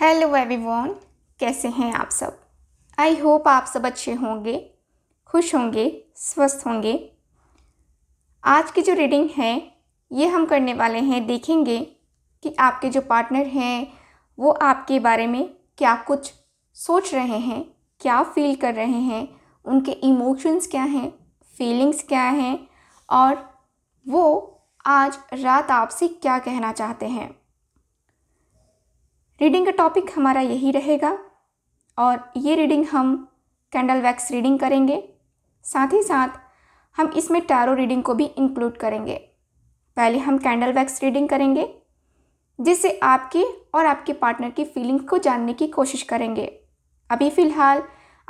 Hello everyone कैसे हैं आप सब आई होप आप सब अच्छे होंगे खुश होंगे स्वस्थ होंगे आज की जो रीडिंग है ये हम करने वाले हैं देखेंगे कि आपके जो पार्टनर हैं वो आपके बारे में क्या कुछ सोच रहे हैं क्या फील कर रहे हैं उनके इमोशंस क्या हैं फीलिंग्स क्या हैं और वो आज रात आपसे क्या कहना चाहते हैं रीडिंग का टॉपिक हमारा यही रहेगा और ये रीडिंग हम कैंडल वैक्स रीडिंग करेंगे साथ ही साथ हम इसमें टैरो रीडिंग को भी इंक्लूड करेंगे पहले हम कैंडल वैक्स रीडिंग करेंगे जिससे आपके और आपके पार्टनर की फीलिंग्स को जानने की कोशिश करेंगे अभी फ़िलहाल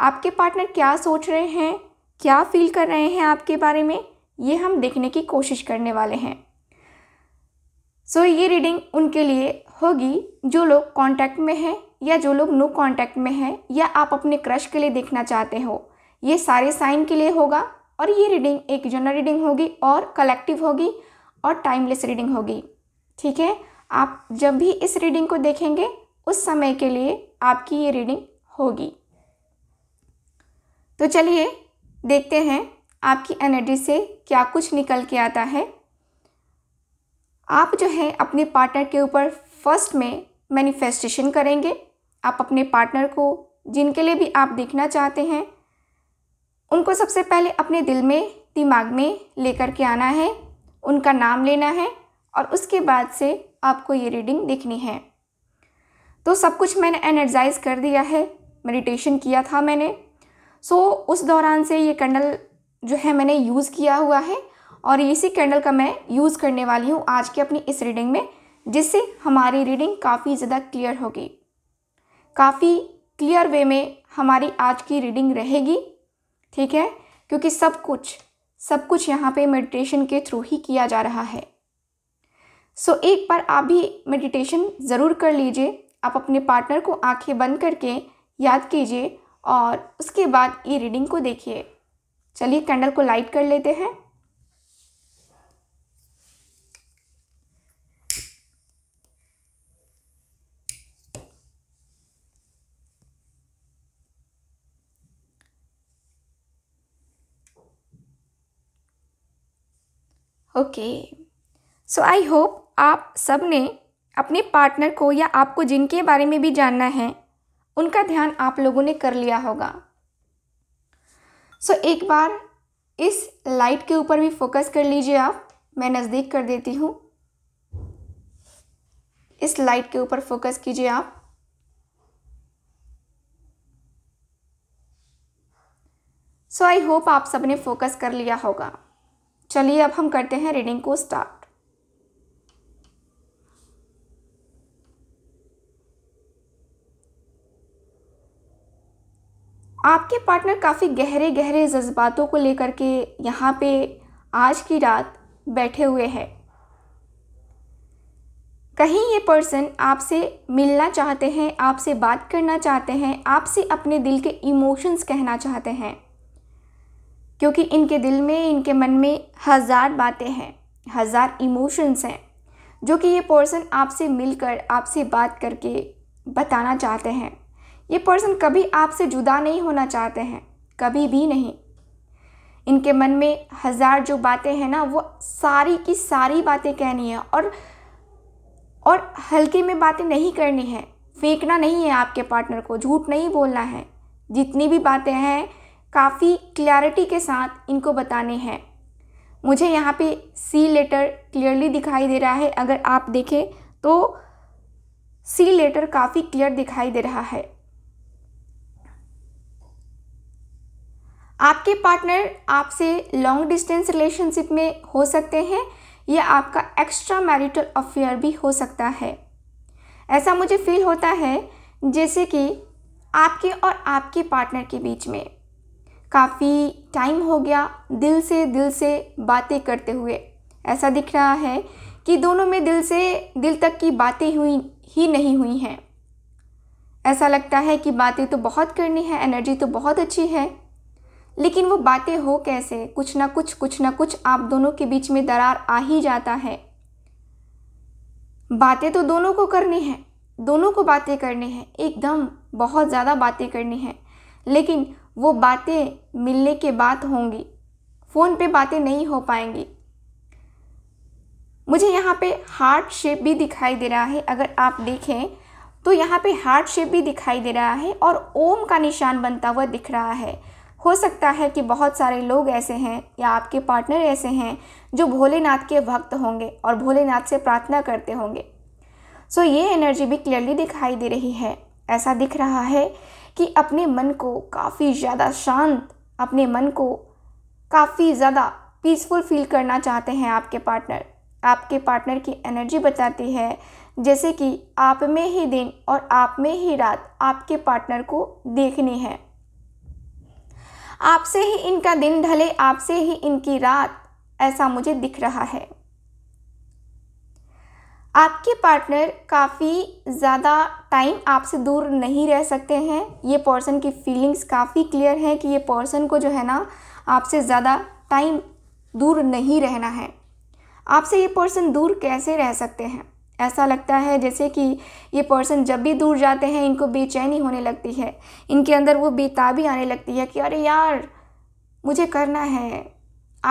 आपके पार्टनर क्या सोच रहे हैं क्या फील कर रहे हैं आपके बारे में ये हम देखने की कोशिश करने वाले हैं सो so, ये रीडिंग उनके लिए होगी जो लोग कांटेक्ट में हैं या जो लोग नो कांटेक्ट में हैं या आप अपने क्रश के लिए देखना चाहते हो ये सारे साइन के लिए होगा और ये रीडिंग एक जनरल रीडिंग होगी और कलेक्टिव होगी और टाइमलेस रीडिंग होगी ठीक है आप जब भी इस रीडिंग को देखेंगे उस समय के लिए आपकी ये रीडिंग होगी तो चलिए देखते हैं आपकी एनर्जी से क्या कुछ निकल के आता है आप जो है अपने पार्टनर के ऊपर फर्स्ट में मैनिफेस्टेशन करेंगे आप अपने पार्टनर को जिनके लिए भी आप देखना चाहते हैं उनको सबसे पहले अपने दिल में दिमाग में लेकर के आना है उनका नाम लेना है और उसके बाद से आपको ये रीडिंग देखनी है तो सब कुछ मैंने एनर्जाइज कर दिया है मेडिटेशन किया था मैंने सो so, उस दौरान से ये कंडल जो है मैंने यूज़ किया हुआ है और इसी कैंडल का मैं यूज़ करने वाली हूँ आज की अपनी इस रीडिंग में जिससे हमारी रीडिंग काफ़ी ज़्यादा क्लियर होगी काफ़ी क्लियर वे में हमारी आज की रीडिंग रहेगी ठीक है क्योंकि सब कुछ सब कुछ यहाँ पे मेडिटेशन के थ्रू ही किया जा रहा है सो so, एक बार आप भी मेडिटेशन ज़रूर कर लीजिए आप अपने पार्टनर को आंखें बंद करके याद कीजिए और उसके बाद ये रीडिंग को देखिए चलिए कैंडल को लाइट कर लेते हैं ओके सो आई होप आप सब ने अपने पार्टनर को या आपको जिनके बारे में भी जानना है उनका ध्यान आप लोगों ने कर लिया होगा सो so, एक बार इस लाइट के ऊपर भी फोकस कर लीजिए आप मैं नज़दीक कर देती हूँ इस लाइट के ऊपर फोकस कीजिए आप सो आई होप आप सबने फोकस कर लिया होगा चलिए अब हम करते हैं रीडिंग को स्टार्ट आपके पार्टनर काफ़ी गहरे गहरे जज्बातों को लेकर के यहाँ पे आज की रात बैठे हुए हैं कहीं ये पर्सन आपसे मिलना चाहते हैं आपसे बात करना चाहते हैं आपसे अपने दिल के इमोशंस कहना चाहते हैं क्योंकि इनके दिल में इनके मन में हज़ार बातें हैं हज़ार इमोशंस हैं जो कि ये पर्सन आपसे मिलकर आपसे बात करके बताना चाहते हैं ये पर्सन कभी आपसे जुदा नहीं होना चाहते हैं कभी भी नहीं इनके मन में हज़ार जो बातें हैं ना वो सारी की सारी बातें कहनी है और और हल्के में बातें नहीं करनी है फेंकना नहीं है आपके पार्टनर को झूठ नहीं बोलना है जितनी भी बातें हैं काफ़ी क्लैरिटी के साथ इनको बताने हैं मुझे यहाँ पे सी लेटर क्लियरली दिखाई दे रहा है अगर आप देखें तो सी लेटर काफ़ी क्लियर दिखाई दे रहा है आपके पार्टनर आपसे लॉन्ग डिस्टेंस रिलेशनशिप में हो सकते हैं या आपका एक्स्ट्रा मैरिटल अफेयर भी हो सकता है ऐसा मुझे फील होता है जैसे कि आपके और आपके पार्टनर के बीच में काफ़ी टाइम हो गया दिल से दिल से बातें करते हुए ऐसा दिख रहा है कि दोनों में दिल से दिल तक की बातें हुई ही नहीं हुई हैं ऐसा लगता है कि बातें तो बहुत करनी है एनर्जी तो बहुत अच्छी है लेकिन वो बातें हो कैसे कुछ ना कुछ कुछ ना कुछ आप दोनों के बीच में दरार आ ही जाता है बातें तो दोनों को करनी है दोनों को बातें करनी है एकदम बहुत ज़्यादा बातें करनी है लेकिन वो बातें मिलने के बाद होंगी फ़ोन पे बातें नहीं हो पाएंगी मुझे यहाँ पे हार्ट शेप भी दिखाई दे रहा है अगर आप देखें तो यहाँ पे हार्ट शेप भी दिखाई दे रहा है और ओम का निशान बनता हुआ दिख रहा है हो सकता है कि बहुत सारे लोग ऐसे हैं या आपके पार्टनर ऐसे हैं जो भोलेनाथ के भक्त होंगे और भोलेनाथ से प्रार्थना करते होंगे सो so, ये एनर्जी भी क्लियरली दिखाई दे रही है ऐसा दिख रहा है कि अपने मन को काफ़ी ज़्यादा शांत अपने मन को काफ़ी ज़्यादा पीसफुल फील करना चाहते हैं आपके पार्टनर आपके पार्टनर की एनर्जी बताती है जैसे कि आप में ही दिन और आप में ही रात आपके पार्टनर को देखनी है आपसे ही इनका दिन ढले आपसे ही इनकी रात ऐसा मुझे दिख रहा है आपके पार्टनर काफ़ी ज़्यादा टाइम आपसे दूर नहीं रह सकते हैं ये पर्सन की फीलिंग्स काफ़ी क्लियर हैं कि ये पर्सन को जो है ना आपसे ज़्यादा टाइम दूर नहीं रहना है आपसे ये पर्सन दूर कैसे रह सकते हैं ऐसा लगता है जैसे कि ये पर्सन जब भी दूर जाते हैं इनको बेचैनी होने लगती है इनके अंदर वो बेताबी आने लगती है कि अरे यार मुझे करना है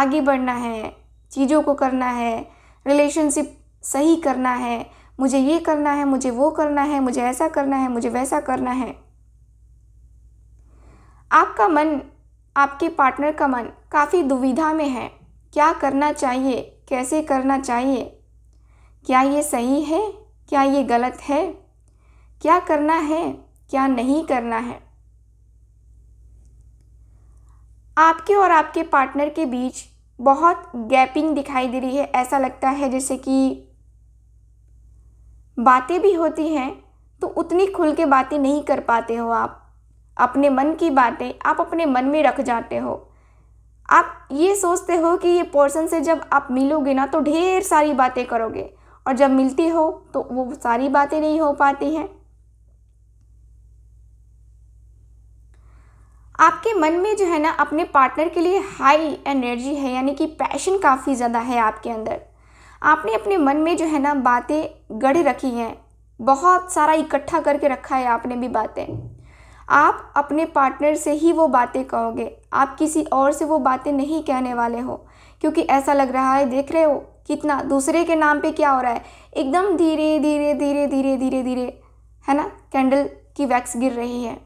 आगे बढ़ना है चीज़ों को करना है रिलेशनशिप सही करना है मुझे ये करना है मुझे वो करना है मुझे ऐसा करना है मुझे वैसा करना है आपका मन आपके पार्टनर का मन काफ़ी दुविधा में है क्या करना चाहिए कैसे करना चाहिए क्या ये सही है क्या ये गलत है क्या करना है क्या नहीं करना है आपके और आपके पार्टनर के बीच बहुत गैपिंग दिखाई दे रही है ऐसा लगता है जैसे कि बातें भी होती हैं तो उतनी खुल के बातें नहीं कर पाते हो आप अपने मन की बातें आप अपने मन में रख जाते हो आप ये सोचते हो कि ये पर्सन से जब आप मिलोगे ना तो ढेर सारी बातें करोगे और जब मिलती हो तो वो सारी बातें नहीं हो पाती हैं आपके मन में जो है ना अपने पार्टनर के लिए हाई एनर्जी है यानी कि पैशन काफ़ी ज़्यादा है आपके अंदर आपने अपने मन में जो है ना बातें गढ़ रखी हैं बहुत सारा इकट्ठा करके रखा है आपने भी बातें आप अपने पार्टनर से ही वो बातें कहोगे आप किसी और से वो बातें नहीं कहने वाले हो क्योंकि ऐसा लग रहा है देख रहे हो कितना दूसरे के नाम पे क्या हो रहा है एकदम धीरे धीरे धीरे धीरे धीरे धीरे है ना कैंडल की वैक्स गिर रही है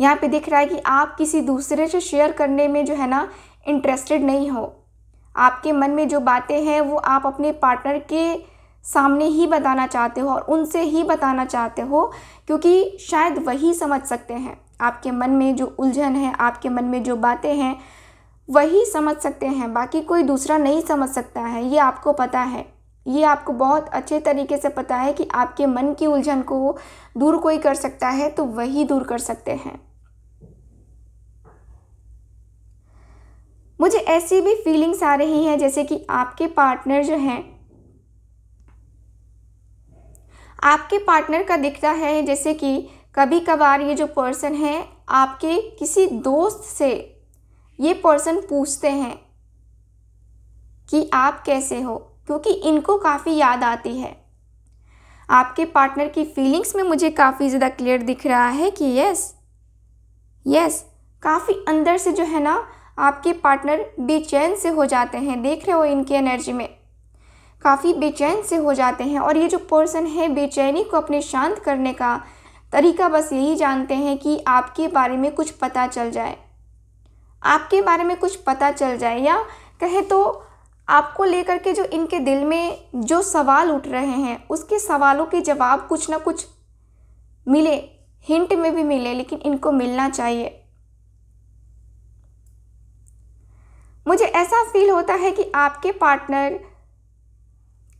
यहाँ पे दिख रहा है कि आप किसी दूसरे से शेयर करने में जो है ना इंटरेस्टेड नहीं हो आपके मन में जो बातें हैं वो आप अपने पार्टनर के सामने ही बताना चाहते हो और उनसे ही बताना चाहते हो क्योंकि शायद वही समझ सकते हैं आपके मन में जो उलझन है आपके मन में जो बातें हैं वही समझ सकते हैं बाकी कोई दूसरा नहीं समझ सकता है ये आपको पता है ये आपको बहुत अच्छे तरीके से पता है कि आपके मन की उलझन को दूर कोई कर सकता है तो वही दूर कर सकते हैं मुझे ऐसी भी फीलिंग्स आ रही हैं जैसे कि आपके पार्टनर जो हैं आपके पार्टनर का दिखता है जैसे कि कभी कभार ये जो पर्सन है आपके किसी दोस्त से ये पर्सन पूछते हैं कि आप कैसे हो क्योंकि इनको काफ़ी याद आती है आपके पार्टनर की फीलिंग्स में मुझे काफ़ी ज़्यादा क्लियर दिख रहा है कि यस यस काफ़ी अंदर से जो है ना आपके पार्टनर बेचैन से हो जाते हैं देख रहे हो इनकी एनर्जी में काफ़ी बेचैन से हो जाते हैं और ये जो पर्सन है बेचैनी को अपने शांत करने का तरीका बस यही जानते हैं कि आपके बारे में कुछ पता चल जाए आपके बारे में कुछ पता चल जाए या कहे तो आपको लेकर के जो इनके दिल में जो सवाल उठ रहे हैं उसके सवालों के जवाब कुछ ना कुछ मिले हिंट में भी मिले लेकिन इनको मिलना चाहिए मुझे ऐसा फील होता है कि आपके पार्टनर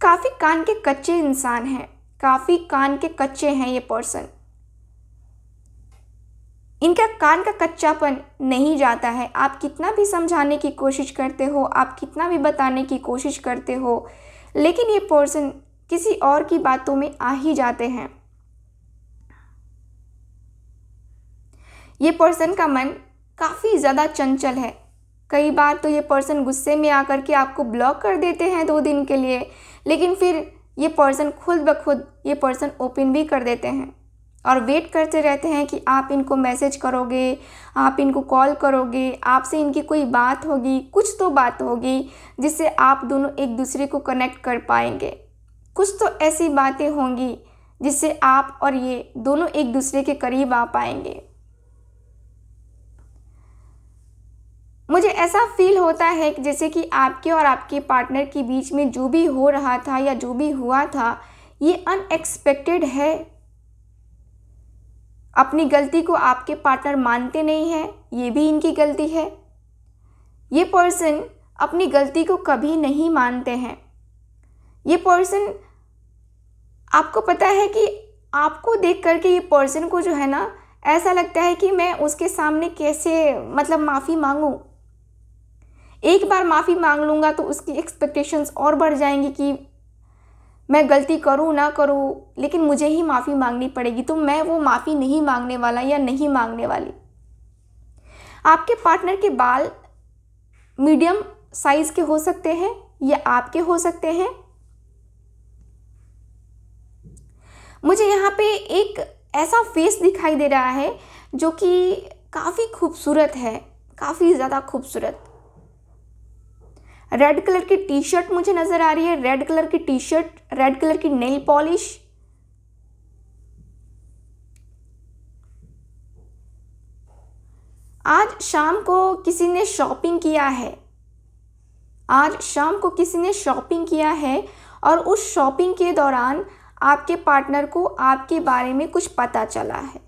काफ़ी कान के कच्चे इंसान हैं काफ़ी कान के कच्चे हैं ये पर्सन इनका कान का कच्चापन नहीं जाता है आप कितना भी समझाने की कोशिश करते हो आप कितना भी बताने की कोशिश करते हो लेकिन ये पर्सन किसी और की बातों में आ ही जाते हैं ये पर्सन का मन काफ़ी ज़्यादा चंचल है कई बार तो ये पर्सन गुस्से में आकर के आपको ब्लॉक कर देते हैं दो दिन के लिए लेकिन फिर ये पर्सन खुद ब खुद ये पर्सन ओपन भी कर देते हैं और वेट करते रहते हैं कि आप इनको मैसेज करोगे आप इनको कॉल करोगे आपसे इनकी कोई बात होगी कुछ तो बात होगी जिससे आप दोनों एक दूसरे को कनेक्ट कर पाएंगे कुछ तो ऐसी बातें होंगी जिससे आप और ये दोनों एक दूसरे के करीब आ पाएंगे मुझे ऐसा फील होता है कि जैसे कि आपके और आपके पार्टनर के बीच में जो भी हो रहा था या जो भी हुआ था ये अनएक्सपेक्टेड है अपनी गलती को आपके पार्टनर मानते नहीं हैं ये भी इनकी गलती है ये पर्सन अपनी गलती को कभी नहीं मानते हैं ये पर्सन आपको पता है कि आपको देख करके ये पर्सन को जो है ना ऐसा लगता है कि मैं उसके सामने कैसे मतलब माफ़ी मांगूँ एक बार माफ़ी मांग लूँगा तो उसकी एक्सपेक्टेशंस और बढ़ जाएंगी कि मैं गलती करूँ ना करूँ लेकिन मुझे ही माफ़ी मांगनी पड़ेगी तो मैं वो माफ़ी नहीं मांगने वाला या नहीं मांगने वाली आपके पार्टनर के बाल मीडियम साइज़ के हो सकते हैं या आपके हो सकते हैं मुझे यहाँ पे एक ऐसा फेस दिखाई दे रहा है जो कि काफ़ी खूबसूरत है काफ़ी ज़्यादा खूबसूरत रेड कलर की टी शर्ट मुझे नज़र आ रही है रेड कलर की टी शर्ट रेड कलर की नेल पॉलिश आज शाम को किसी ने शॉपिंग किया है आज शाम को किसी ने शॉपिंग किया है और उस शॉपिंग के दौरान आपके पार्टनर को आपके बारे में कुछ पता चला है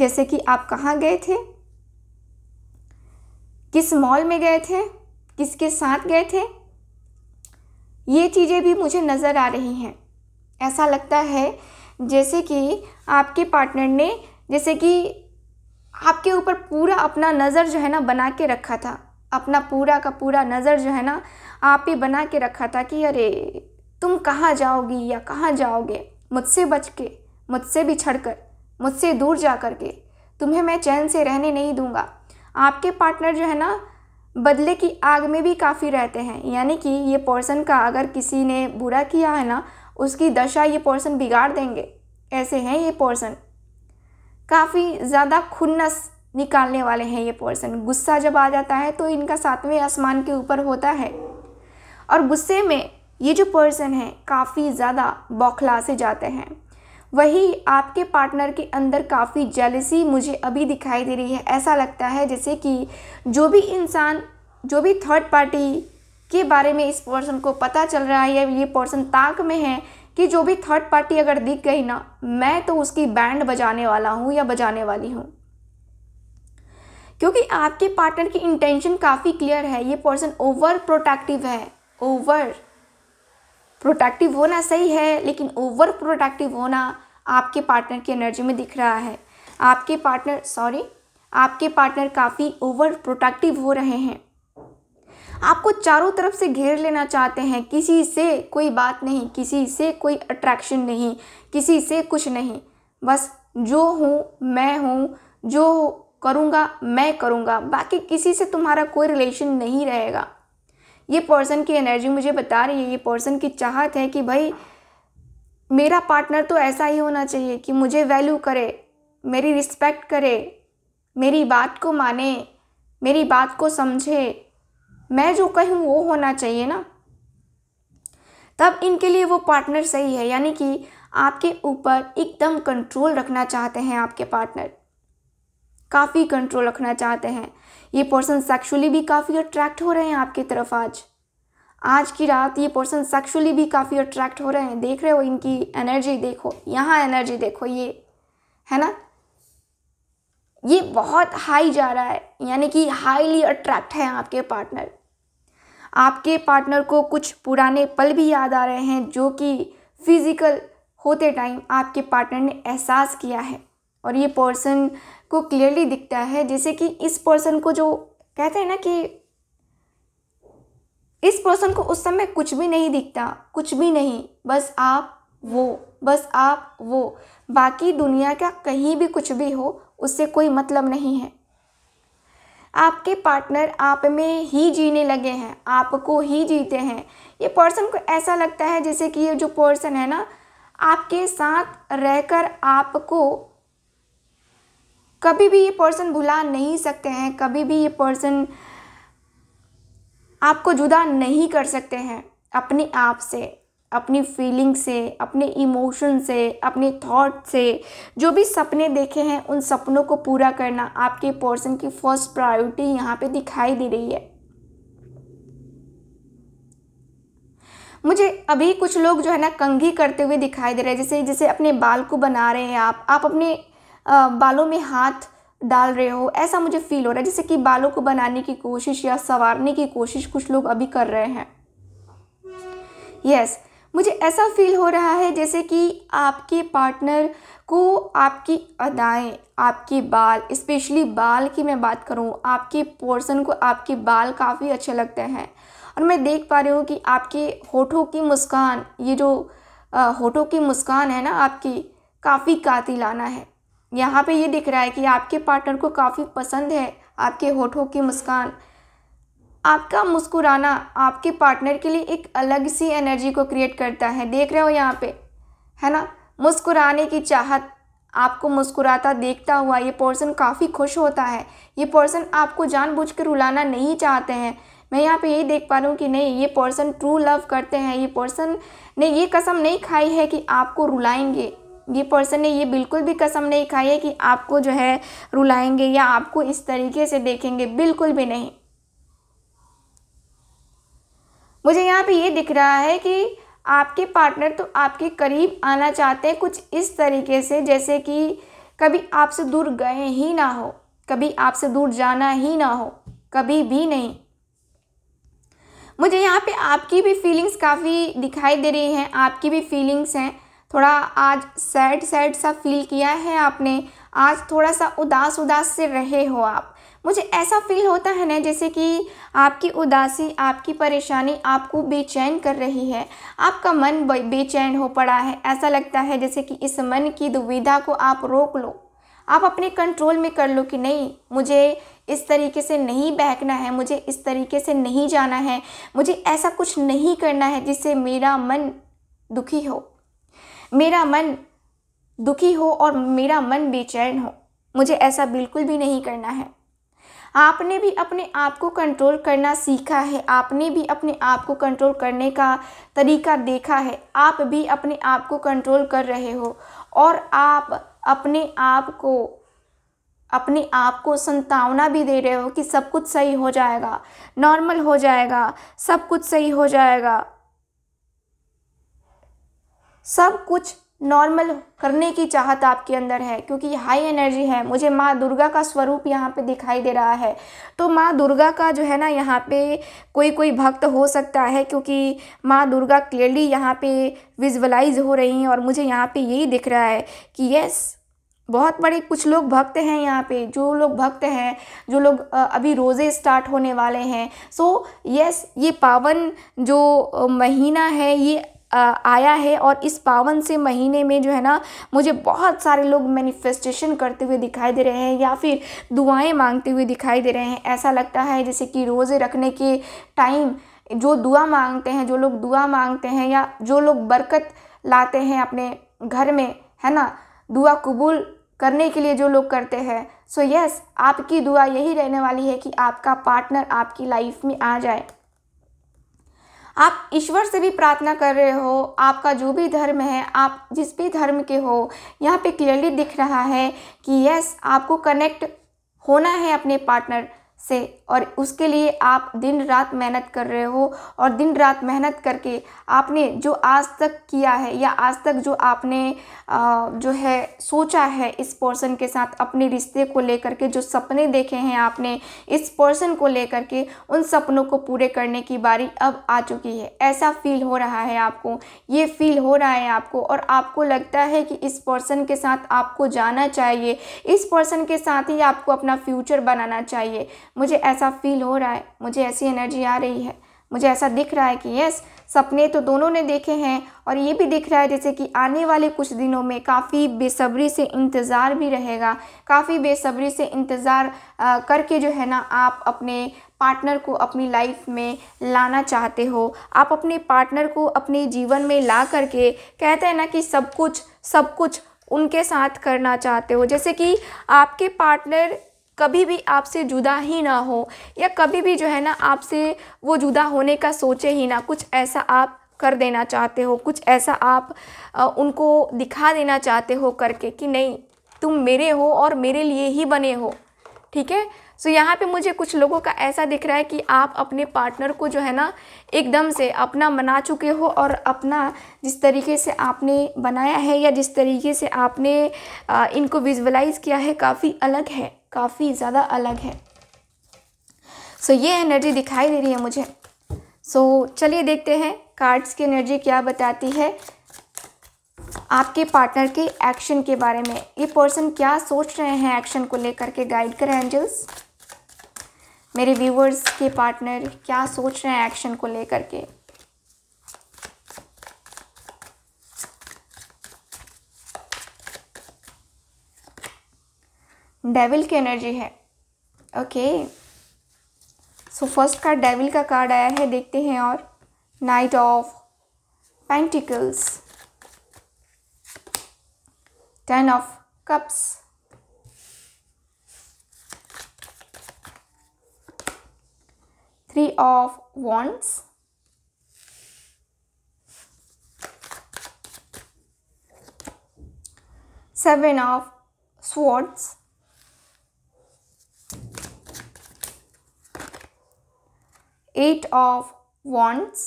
जैसे कि आप कहाँ गए थे किस मॉल में गए थे किसके साथ गए थे ये चीज़ें भी मुझे नज़र आ रही हैं ऐसा लगता है जैसे कि आपके पार्टनर ने जैसे कि आपके ऊपर पूरा अपना नज़र जो है ना बना के रखा था अपना पूरा का पूरा नज़र जो है ना आप ही बना के रखा था कि अरे तुम कहाँ जाओगी या कहाँ जाओगे मुझसे बच के मुझसे बिछड़ कर मुझसे दूर जा कर के तुम्हें मैं चैन से रहने नहीं दूँगा आपके पार्टनर जो है ना बदले की आग में भी काफ़ी रहते हैं यानी कि ये पोर्सन का अगर किसी ने बुरा किया है ना उसकी दशा ये पोर्सन बिगाड़ देंगे ऐसे हैं ये पोर्सन काफ़ी ज़्यादा खुन्नस निकालने वाले हैं ये पोर्सन गुस्सा जब आ जाता है तो इनका सातवें आसमान के ऊपर होता है और गुस्से में ये जो पर्सन हैं काफ़ी ज़्यादा बौखला से जाते हैं वही आपके पार्टनर के अंदर काफ़ी जेलसी मुझे अभी दिखाई दे रही है ऐसा लगता है जैसे कि जो भी इंसान जो भी थर्ड पार्टी के बारे में इस पर्सन को पता चल रहा है या ये पर्सन ताक में है कि जो भी थर्ड पार्टी अगर दिख गई ना मैं तो उसकी बैंड बजाने वाला हूँ या बजाने वाली हूँ क्योंकि आपके पार्टनर की इंटेंशन काफ़ी क्लियर है ये पर्सन ओवर प्रोटेक्टिव है ओवर प्रोटेक्टिव होना सही है लेकिन ओवर प्रोटेक्टिव होना आपके पार्टनर की एनर्जी में दिख रहा है आपके पार्टनर सॉरी आपके पार्टनर काफ़ी ओवर प्रोटेक्टिव हो रहे हैं आपको चारों तरफ से घेर लेना चाहते हैं किसी से कोई बात नहीं किसी से कोई अट्रैक्शन नहीं किसी से कुछ नहीं बस जो हूँ मैं हूँ जो करूँगा मैं करूँगा बाकी किसी से तुम्हारा कोई रिलेशन नहीं रहेगा ये पर्सन की एनर्जी मुझे बता रही है ये पर्सन की चाहत है कि भाई मेरा पार्टनर तो ऐसा ही होना चाहिए कि मुझे वैल्यू करे मेरी रिस्पेक्ट करे मेरी बात को माने मेरी बात को समझे मैं जो कहूँ वो होना चाहिए ना तब इनके लिए वो पार्टनर सही है यानी कि आपके ऊपर एकदम कंट्रोल रखना चाहते हैं आपके पार्टनर काफ़ी कंट्रोल रखना चाहते हैं ये पर्सन सेक्सुअली भी काफ़ी अट्रैक्ट हो रहे हैं आपकी तरफ आज आज की रात ये पर्सन सेक्सुअली भी काफ़ी अट्रैक्ट हो रहे हैं देख रहे हो इनकी एनर्जी देखो यहाँ एनर्जी देखो ये है ना ये बहुत हाई जा रहा है यानी कि हाईली अट्रैक्ट है आपके पार्टनर आपके पार्टनर को कुछ पुराने पल भी याद आ रहे हैं जो कि फिज़िकल होते टाइम आपके पार्टनर ने एहसास किया है और ये पर्सन को क्लियरली दिखता है जैसे कि इस पर्सन को जो कहते हैं ना कि इस पर्सन को उस समय कुछ भी नहीं दिखता कुछ भी नहीं बस आप वो बस आप वो बाकी दुनिया का कहीं भी कुछ भी हो उससे कोई मतलब नहीं है आपके पार्टनर आप में ही जीने लगे हैं आपको ही जीते हैं ये पर्सन को ऐसा लगता है जैसे कि ये जो पर्सन है ना आपके साथ रहकर आपको कभी भी ये पर्सन भुला नहीं सकते हैं कभी भी ये पर्सन person आपको जुदा नहीं कर सकते हैं अपने आप से अपनी फीलिंग से अपने इमोशन से अपने थॉट से जो भी सपने देखे हैं उन सपनों को पूरा करना आपके पर्सन की फर्स्ट प्रायोरिटी यहाँ पे दिखाई दे रही है मुझे अभी कुछ लोग जो है ना कंघी करते हुए दिखाई दे रहे हैं जैसे जैसे अपने बाल को बना रहे हैं आप आप अपने बालों में हाथ डाल रहे हो ऐसा मुझे फील हो रहा है जैसे कि बालों को बनाने की कोशिश या संवारने की कोशिश कुछ लोग अभी कर रहे हैं यस yes, मुझे ऐसा फील हो रहा है जैसे कि आपके पार्टनर को आपकी अदाएँ आपके बाल स्पेशली बाल की मैं बात करूँ आपके पोर्सन को आपके बाल काफ़ी अच्छे लगते हैं और मैं देख पा रही हूँ कि आपके होठों की मुस्कान ये जो होठों की मुस्कान है ना आपकी काफ़ी कातिलाना है यहाँ पे ये दिख रहा है कि आपके पार्टनर को काफ़ी पसंद है आपके होठों की मुस्कान आपका मुस्कुराना आपके पार्टनर के लिए एक अलग सी एनर्जी को क्रिएट करता है देख रहे हो यहाँ पे है ना मुस्कुराने की चाहत आपको मुस्कुराता देखता हुआ ये पर्सन काफ़ी खुश होता है ये पर्सन आपको जानबूझकर रुलाना नहीं चाहते हैं मैं यहाँ पे यही देख पा रहा हूँ कि नहीं ये पर्सन ट्रू लव करते हैं ये पर्सन ने ये कसम नहीं खाई है कि आपको रुलाएंगे ये पर्सन ने ये बिल्कुल भी कसम नहीं खाई है कि आपको जो है रुलाएंगे या आपको इस तरीके से देखेंगे बिल्कुल भी नहीं मुझे यहाँ पे ये दिख रहा है कि आपके पार्टनर तो आपके करीब आना चाहते हैं कुछ इस तरीके से जैसे कि कभी आपसे दूर गए ही ना हो कभी आपसे दूर जाना ही ना हो कभी भी नहीं मुझे यहाँ पे आपकी भी फीलिंग्स काफ़ी दिखाई दे रही हैं आपकी भी फीलिंग्स हैं थोड़ा आज सैड सैड सा फील किया है आपने आज थोड़ा सा उदास उदास से रहे हो आप मुझे ऐसा फील होता है ना जैसे कि आपकी उदासी आपकी परेशानी आपको बेचैन कर रही है आपका मन बेचैन हो पड़ा है ऐसा लगता है जैसे कि इस मन की दुविधा को आप रोक लो आप अपने कंट्रोल में कर लो कि नहीं मुझे इस तरीके से नहीं बहकना है मुझे इस तरीके से नहीं जाना है मुझे ऐसा कुछ नहीं करना है जिससे मेरा मन दुखी हो मेरा मन दुखी हो और मेरा मन बेचैन हो मुझे ऐसा बिल्कुल भी नहीं करना है आपने भी अपने आप को कंट्रोल करना सीखा है आपने भी अपने आप को कंट्रोल करने का तरीका देखा है आप भी अपने आप को कंट्रोल कर रहे हो और आप अपने आप को अपने आप को संतावना भी दे रहे हो कि सब कुछ सही हो जाएगा नॉर्मल हो जाएगा सब कुछ सही हो जाएगा सब कुछ नॉर्मल करने की चाहत आपके अंदर है क्योंकि हाई एनर्जी है मुझे माँ दुर्गा का स्वरूप यहाँ पे दिखाई दे रहा है तो माँ दुर्गा का जो है ना यहाँ पे कोई कोई भक्त हो सकता है क्योंकि माँ दुर्गा क्लियरली यहाँ पे विजुअलाइज हो रही हैं और मुझे यहाँ पे यही दिख रहा है कि यस बहुत बड़े कुछ लोग भक्त हैं यहाँ पे जो लोग भक्त हैं जो लोग अभी रोज़े स्टार्ट होने वाले हैं सो so, यस ये पावन जो महीना है ये आया है और इस पावन से महीने में जो है ना मुझे बहुत सारे लोग मैनिफेस्टेशन करते हुए दिखाई दे रहे हैं या फिर दुआएं मांगते हुए दिखाई दे रहे हैं ऐसा लगता है जैसे कि रोज़े रखने के टाइम जो दुआ मांगते हैं जो लोग दुआ मांगते हैं या जो लोग बरकत लाते हैं अपने घर में है ना दुआ कबूल करने के लिए जो लोग करते हैं सो so यस yes, आपकी दुआ यही रहने वाली है कि आपका पार्टनर आपकी लाइफ में आ जाए आप ईश्वर से भी प्रार्थना कर रहे हो आपका जो भी धर्म है आप जिस भी धर्म के हो यहाँ पे क्लियरली दिख रहा है कि यस आपको कनेक्ट होना है अपने पार्टनर से और उसके लिए आप दिन रात मेहनत कर रहे हो और दिन रात मेहनत करके आपने जो आज तक किया है या आज तक जो आपने आ, जो है सोचा है इस पर्सन के साथ अपने रिश्ते को लेकर के जो सपने देखे हैं आपने इस पर्सन को लेकर के उन सपनों को पूरे करने की बारी अब आ चुकी है ऐसा फील हो रहा है आपको ये फील हो रहा है आपको और आपको लगता है कि इस पर्सन के साथ आपको जाना चाहिए इस पर्सन के साथ ही आपको अपना फ्यूचर बनाना चाहिए मुझे ऐसा फील हो रहा है मुझे ऐसी एनर्जी आ रही है मुझे ऐसा दिख रहा है कि यस सपने तो दोनों ने देखे हैं और ये भी दिख रहा है जैसे कि आने वाले कुछ दिनों में काफ़ी बेसब्री से इंतज़ार भी रहेगा काफ़ी बेसब्री से इंतज़ार करके जो है ना आप अपने पार्टनर को अपनी लाइफ में लाना चाहते हो आप अपने पार्टनर को अपने जीवन में ला करके कहते हैं ना कि सब कुछ सब कुछ उनके साथ करना चाहते हो जैसे कि आपके पार्टनर कभी भी आपसे जुदा ही ना हो या कभी भी जो है ना आपसे वो जुदा होने का सोचे ही ना कुछ ऐसा आप कर देना चाहते हो कुछ ऐसा आप आ, उनको दिखा देना चाहते हो करके कि नहीं तुम मेरे हो और मेरे लिए ही बने हो ठीक है सो so, यहाँ पे मुझे कुछ लोगों का ऐसा दिख रहा है कि आप अपने पार्टनर को जो है ना एकदम से अपना बना चुके हो और अपना जिस तरीके से आपने बनाया है या जिस तरीके से आपने इनको विजुअलाइज़ किया है काफ़ी अलग है काफ़ी ज़्यादा अलग है सो so, ये एनर्जी दिखाई दे रही है मुझे सो so, चलिए देखते हैं कार्ड्स की एनर्जी क्या बताती है आपके पार्टनर के एक्शन के बारे में ये पर्सन क्या सोच रहे हैं एक्शन को लेकर के गाइड करें एंजल्स मेरे व्यूवर्स के पार्टनर क्या सोच रहे हैं एक्शन को लेकर के डेविल की एनर्जी है okay so first card devil का कार्ड आया है देखते हैं और knight of pentacles ten of cups three of wands seven of swords eight of wands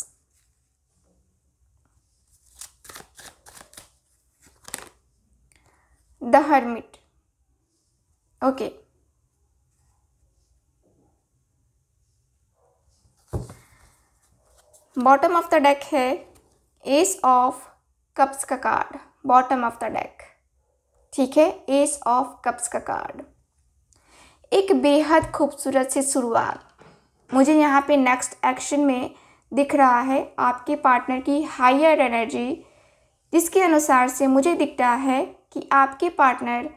the hermit okay bottom of the deck है एस ऑफ कप्स का card bottom of the deck ठीक है ace of cups का card एक बेहद खूबसूरत सी शुरुआत मुझे यहाँ पे नेक्स्ट एक्शन में दिख रहा है आपके पार्टनर की हायर एनर्जी जिसके अनुसार से मुझे दिख रहा है कि आपके पार्टनर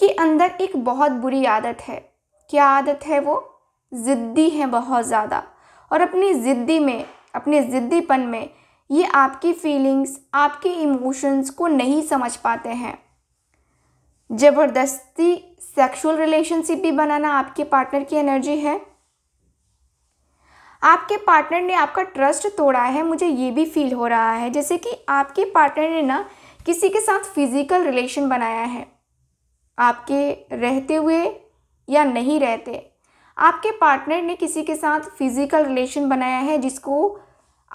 के अंदर एक बहुत बुरी आदत है क्या आदत है वो ज़िद्दी है बहुत ज़्यादा और अपनी ज़िद्दी में अपने ज़िद्दीपन में ये आपकी फीलिंग्स आपके इमोशंस को नहीं समझ पाते हैं ज़बरदस्ती सेक्सुअल रिलेशनशिप भी बनाना आपके पार्टनर की एनर्जी है आपके पार्टनर ने आपका ट्रस्ट तोड़ा है मुझे ये भी फील हो रहा है जैसे कि आपके पार्टनर ने ना किसी के साथ फिज़िकल रिलेशन बनाया है आपके रहते हुए या नहीं रहते आपके पार्टनर ने किसी के साथ फिज़िकल रिलेशन बनाया है जिसको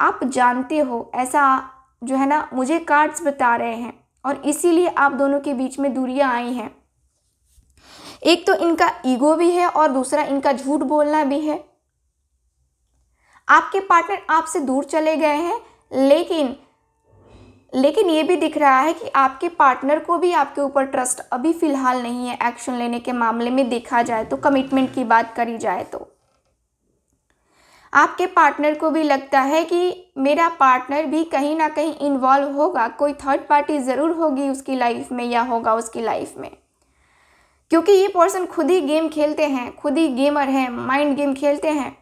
आप जानते हो ऐसा जो है ना मुझे कार्ड्स बता रहे हैं और इसीलिए आप दोनों के बीच में दूरियां आई हैं एक तो इनका ईगो भी है और दूसरा इनका झूठ बोलना भी है आपके पार्टनर आपसे दूर चले गए हैं लेकिन लेकिन ये भी दिख रहा है कि आपके पार्टनर को भी आपके ऊपर ट्रस्ट अभी फ़िलहाल नहीं है एक्शन लेने के मामले में देखा जाए तो कमिटमेंट की बात करी जाए तो आपके पार्टनर को भी लगता है कि मेरा पार्टनर भी कहीं ना कहीं इन्वॉल्व होगा कोई थर्ड पार्टी ज़रूर होगी उसकी लाइफ में या होगा उसकी लाइफ में क्योंकि ये पर्सन खुद ही गेम खेलते हैं खुद ही गेमर हैं माइंड गेम खेलते हैं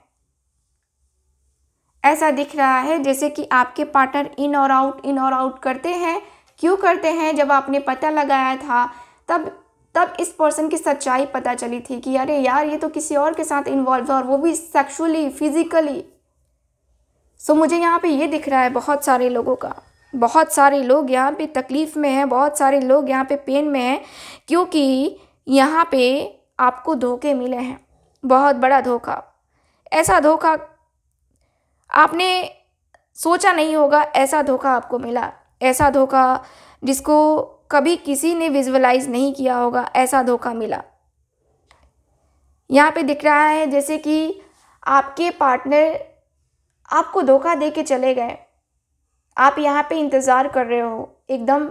ऐसा दिख रहा है जैसे कि आपके पार्टनर इन और आउट इन और आउट करते हैं क्यों करते हैं जब आपने पता लगाया था तब तब इस पर्सन की सच्चाई पता चली थी कि अरे यार ये तो किसी और के साथ इन्वॉल्व है और वो भी सेक्सुअली फिजिकली सो so, मुझे यहाँ पे ये दिख रहा है बहुत सारे लोगों का बहुत सारे लोग यहाँ पे तकलीफ़ में हैं बहुत सारे लोग यहाँ पे पेन में हैं क्योंकि यहाँ पे आपको धोखे मिले हैं बहुत बड़ा धोखा ऐसा धोखा आपने सोचा नहीं होगा ऐसा धोखा आपको मिला ऐसा धोखा जिसको कभी किसी ने विजुअलाइज नहीं किया होगा ऐसा धोखा मिला यहाँ पे दिख रहा है जैसे कि आपके पार्टनर आपको धोखा दे के चले गए आप यहाँ पे इंतज़ार कर रहे हो एकदम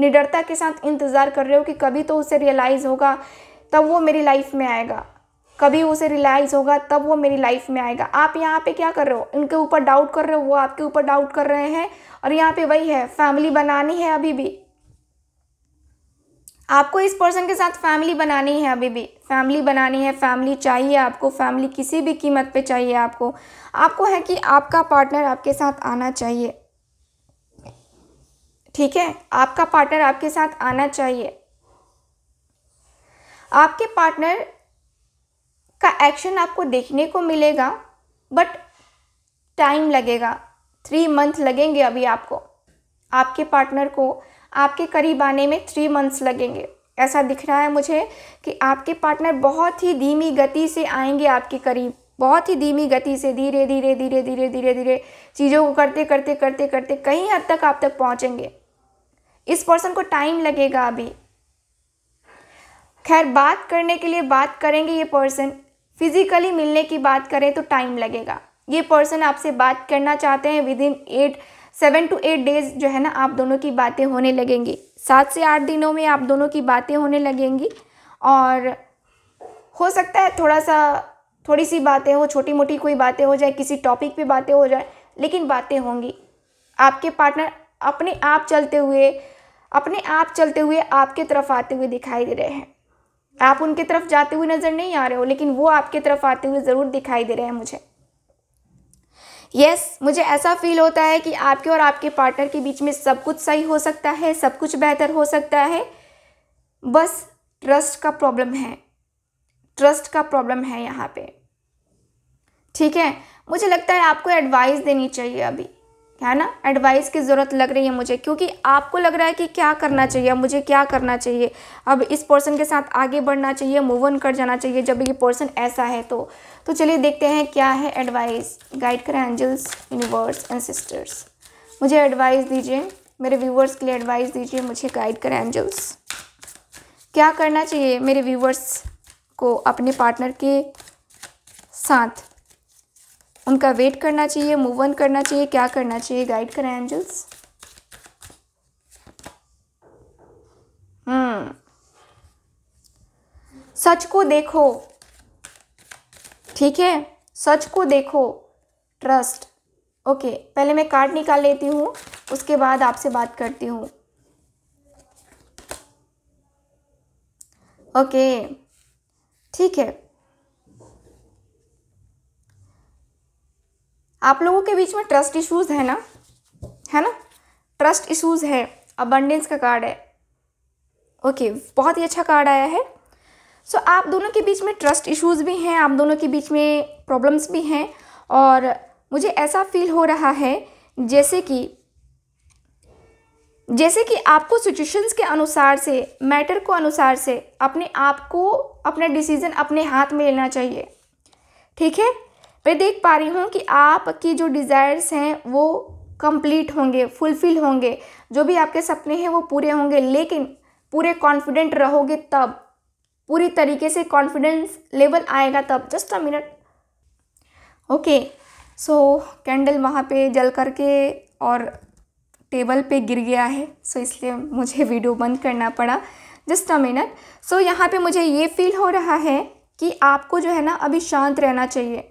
निडरता के साथ इंतज़ार कर रहे हो कि कभी तो उसे रियलाइज़ होगा तब वो मेरी लाइफ में आएगा कभी उसे रिलैक्स होगा तब वो मेरी लाइफ में आएगा आप यहाँ पे क्या कर रहे हो उनके ऊपर डाउट कर रहे हो वो आपके ऊपर डाउट कर रहे हैं और यहाँ पे वही है फैमिली बनानी है अभी भी आपको इस पर्सन के साथ फैमिली बनानी है अभी भी फैमिली बनानी है फैमिली चाहिए आपको फैमिली किसी भी कीमत पे चाहिए आपको आपको है कि आपका पार्टनर आपके साथ आना चाहिए ठीक है आपका पार्टनर आपके साथ आना चाहिए आपके पार्टनर का एक्शन आपको देखने को मिलेगा बट टाइम लगेगा थ्री मंथ लगेंगे अभी आपको आपके पार्टनर को आपके करीब आने में थ्री मंथ्स लगेंगे ऐसा दिख रहा है मुझे कि आपके पार्टनर बहुत ही धीमी गति से आएंगे आपके करीब बहुत ही धीमी गति से धीरे धीरे धीरे धीरे धीरे धीरे चीज़ों को करते करते करते करते कहीं हद तक आप तक पहुँचेंगे इस पर्सन को टाइम लगेगा अभी खैर बात करने के लिए बात करेंगे ये पर्सन फिजिकली मिलने की बात करें तो टाइम लगेगा ये पर्सन आपसे बात करना चाहते हैं within eight seven to eight days जो है ना आप दोनों की बातें होने लगेंगी सात से आठ दिनों में आप दोनों की बातें होने लगेंगी और हो सकता है थोड़ा सा थोड़ी सी बातें हो छोटी मोटी कोई बातें हो जाए किसी टॉपिक पे बातें हो जाए लेकिन बातें होंगी आपके पार्टनर अपने आप चलते हुए अपने आप चलते हुए आपके तरफ आते हुए दिखाई दे रहे हैं आप उनके तरफ जाते हुए नज़र नहीं आ रहे हो लेकिन वो आपके तरफ आते हुए ज़रूर दिखाई दे रहे हैं मुझे यस yes, मुझे ऐसा फील होता है कि आपके और आपके पार्टनर के बीच में सब कुछ सही हो सकता है सब कुछ बेहतर हो सकता है बस ट्रस्ट का प्रॉब्लम है ट्रस्ट का प्रॉब्लम है यहाँ पे ठीक है मुझे लगता है आपको एडवाइस देनी चाहिए अभी है ना एडवाइस की ज़रूरत लग रही है मुझे क्योंकि आपको लग रहा है कि क्या करना हाँ। चाहिए मुझे क्या करना चाहिए अब इस पर्सन के साथ आगे बढ़ना चाहिए मूव ऑन कर जाना चाहिए जब ये पर्सन ऐसा है तो तो चलिए देखते हैं क्या है एडवाइस गाइड करें एंजल्स यूनिवर्स एंड सिस्टर्स मुझे एडवाइस दीजिए मेरे व्यूवर्स के लिए एडवाइस दीजिए मुझे गाइड करें एंजल्स क्या करना चाहिए मेरे व्यूवर्स को अपने पार्टनर के साथ उनका वेट करना चाहिए मूव ऑन करना चाहिए क्या करना चाहिए गाइड करें एंजल्स हम्म सच को देखो ठीक है सच को देखो ट्रस्ट ओके पहले मैं कार्ड निकाल लेती हूँ उसके बाद आपसे बात करती हूँ ओके ठीक है आप लोगों के बीच में ट्रस्ट इश्यूज़ है ना है ना ट्रस्ट इश्यूज़ है अबंडेंस का कार्ड है ओके बहुत ही अच्छा कार्ड आया है सो so, आप दोनों के बीच में ट्रस्ट इश्यूज़ भी हैं आप दोनों के बीच में प्रॉब्लम्स भी हैं और मुझे ऐसा फील हो रहा है जैसे कि जैसे कि आपको सिचुएशंस के अनुसार से मैटर को अनुसार से अपने आप को अपना डिसीज़न अपने हाथ में लेना चाहिए ठीक है मैं देख पा रही हूँ कि आपकी जो डिज़ायर्स हैं वो कंप्लीट होंगे फुलफ़िल होंगे जो भी आपके सपने हैं वो पूरे होंगे लेकिन पूरे कॉन्फिडेंट रहोगे तब पूरी तरीके से कॉन्फिडेंस लेवल आएगा तब just a minute okay so candle वहाँ पे जल करके और टेबल पे गिर गया है सो so, इसलिए मुझे वीडियो बंद करना पड़ा जस्ट अ मिनट सो यहाँ पे मुझे ये फील हो रहा है कि आपको जो है ना अभी शांत रहना चाहिए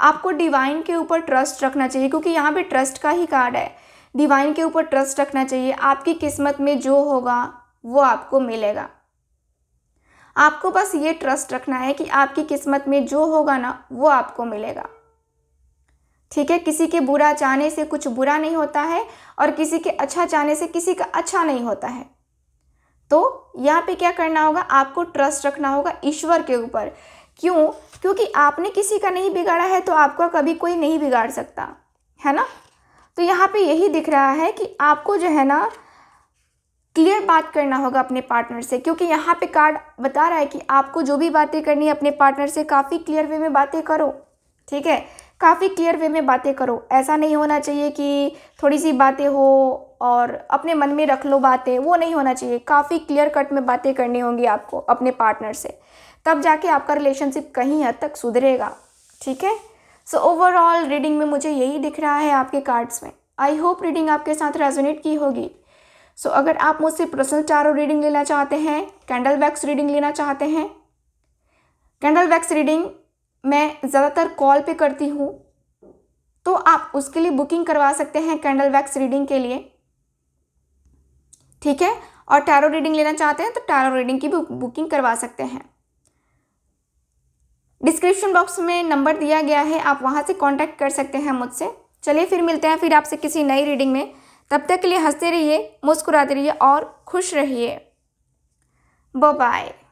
आपको डिवाइन के ऊपर ट्रस्ट रखना चाहिए क्योंकि यहाँ पे ट्रस्ट का ही कार्ड है डिवाइन के ऊपर ट्रस्ट रखना चाहिए आपकी किस्मत में जो होगा वो आपको मिलेगा आपको बस ये ट्रस्ट रखना है कि आपकी किस्मत में जो होगा ना वो आपको मिलेगा ठीक है किसी के बुरा चाहने से कुछ बुरा नहीं होता है और किसी के अच्छा चाहने से किसी का अच्छा नहीं होता है तो यहाँ पे क्या करना होगा आपको ट्रस्ट रखना होगा ईश्वर के ऊपर क्यों क्योंकि आपने किसी का नहीं बिगाड़ा है तो आपका कभी कोई नहीं बिगाड़ सकता है ना तो यहाँ पे यही दिख रहा है कि आपको जो है ना क्लियर बात करना होगा अपने पार्टनर से क्योंकि यहाँ पे कार्ड बता रहा है कि आपको जो भी बातें करनी है अपने पार्टनर से काफ़ी क्लियर वे में बातें करो ठीक है काफ़ी क्लियर वे में बातें करो ऐसा नहीं होना चाहिए कि थोड़ी सी बातें हो और अपने मन में रख लो बातें वो नहीं होना चाहिए काफ़ी क्लियर कट में बातें करनी होंगी आपको अपने पार्टनर से तब जाके आपका रिलेशनशिप कहीं हद तक सुधरेगा ठीक है सो ओवरऑल रीडिंग में मुझे यही दिख रहा है आपके कार्ड्स में आई होप रीडिंग आपके साथ रेजोनेट की होगी सो so, अगर आप मुझसे पर्सनल चारों रीडिंग लेना चाहते हैं कैंडल वैक्स रीडिंग लेना चाहते हैं कैंडल वैक्स रीडिंग मैं ज़्यादातर कॉल पे करती हूँ तो आप उसके लिए बुकिंग करवा सकते हैं कैंडल वैक्स रीडिंग के लिए ठीक है और टैरो रीडिंग लेना चाहते हैं तो टैरो रीडिंग की भी बुकिंग करवा सकते हैं डिस्क्रिप्शन बॉक्स में नंबर दिया गया है आप वहाँ से कॉन्टैक्ट कर सकते हैं मुझसे चलिए फिर मिलते हैं फिर आपसे किसी नई रीडिंग में तब तक के लिए हंसते रहिए मुस्कुराते रहिए और खुश रहिए बाय